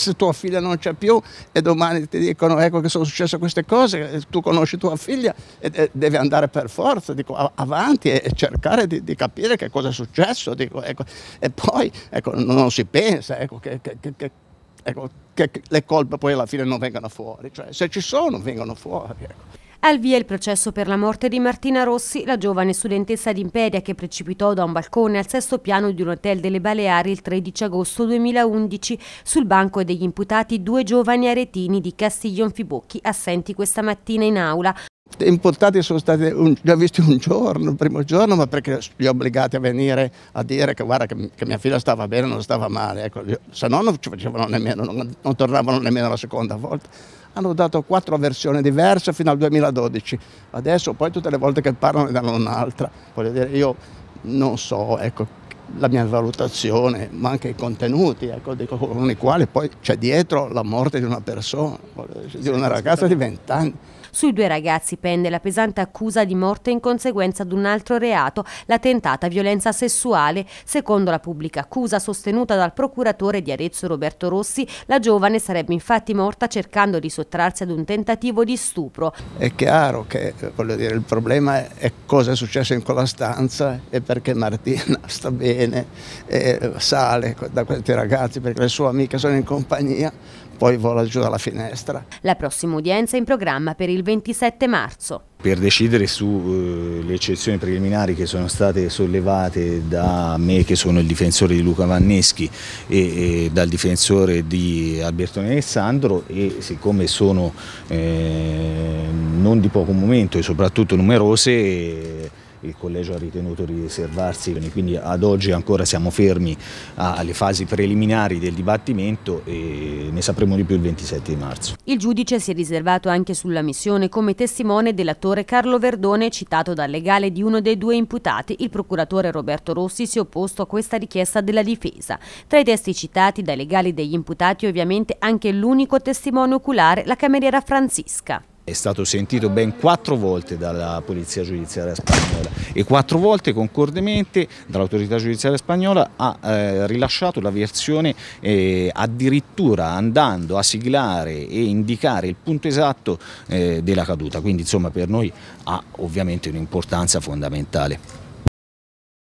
se tua figlia non c'è più e domani ti dicono ecco che sono successe queste cose, eh, tu conosci tua figlia e devi andare per forza dico, avanti e cercare di, di capire che cosa è successo. Dico, ecco. E poi ecco, non si pensa ecco, che, che, che Ecco, che le colpe poi alla fine non vengano fuori, cioè se ci sono vengono fuori. Ecco. Al via il processo per la morte di Martina Rossi, la giovane studentessa d'Imperia che precipitò da un balcone al sesto piano di un hotel delle Baleari il 13 agosto 2011. Sul banco degli imputati due giovani aretini di Castiglion Fibocchi assenti questa mattina in aula. Imputati sono stati un, già visti un giorno, il primo giorno, ma perché li ho obbligati a venire a dire che guarda che, che mia figlia stava bene, non stava male, ecco, se no non ci facevano nemmeno, non, non tornavano nemmeno la seconda volta hanno dato quattro versioni diverse fino al 2012, adesso poi tutte le volte che parlano ne danno un'altra, voglio dire io non so, ecco, la mia valutazione, ma anche i contenuti, ecco, dico, con i quali poi c'è dietro la morte di una persona, di una ragazza di vent'anni. anni. Sui due ragazzi pende la pesante accusa di morte in conseguenza di un altro reato, la tentata violenza sessuale. Secondo la pubblica accusa sostenuta dal procuratore di Arezzo Roberto Rossi, la giovane sarebbe infatti morta cercando di sottrarsi ad un tentativo di stupro. È chiaro che dire, il problema è cosa è successo in quella stanza e perché Martina sta bene, sale da questi ragazzi perché le sue amiche sono in compagnia, poi vola giù dalla finestra. La prossima udienza è in programma per il 27 marzo. Per decidere sulle eh, eccezioni preliminari che sono state sollevate da me che sono il difensore di Luca Vanneschi e, e dal difensore di Albertone Alessandro e siccome sono eh, non di poco momento e soprattutto numerose eh, il collegio ha ritenuto di riservarsi, quindi ad oggi ancora siamo fermi alle fasi preliminari del dibattimento e ne sapremo di più il 27 di marzo. Il giudice si è riservato anche sulla missione come testimone dell'attore Carlo Verdone citato dal legale di uno dei due imputati, il procuratore Roberto Rossi si è opposto a questa richiesta della difesa. Tra i testi citati dai legali degli imputati ovviamente anche l'unico testimone oculare, la cameriera Francisca. È stato sentito ben quattro volte dalla Polizia Giudiziaria Spagnola e quattro volte concordemente dall'autorità giudiziaria spagnola ha eh, rilasciato la versione eh, addirittura andando a siglare e indicare il punto esatto eh, della caduta, quindi insomma per noi ha ovviamente un'importanza fondamentale.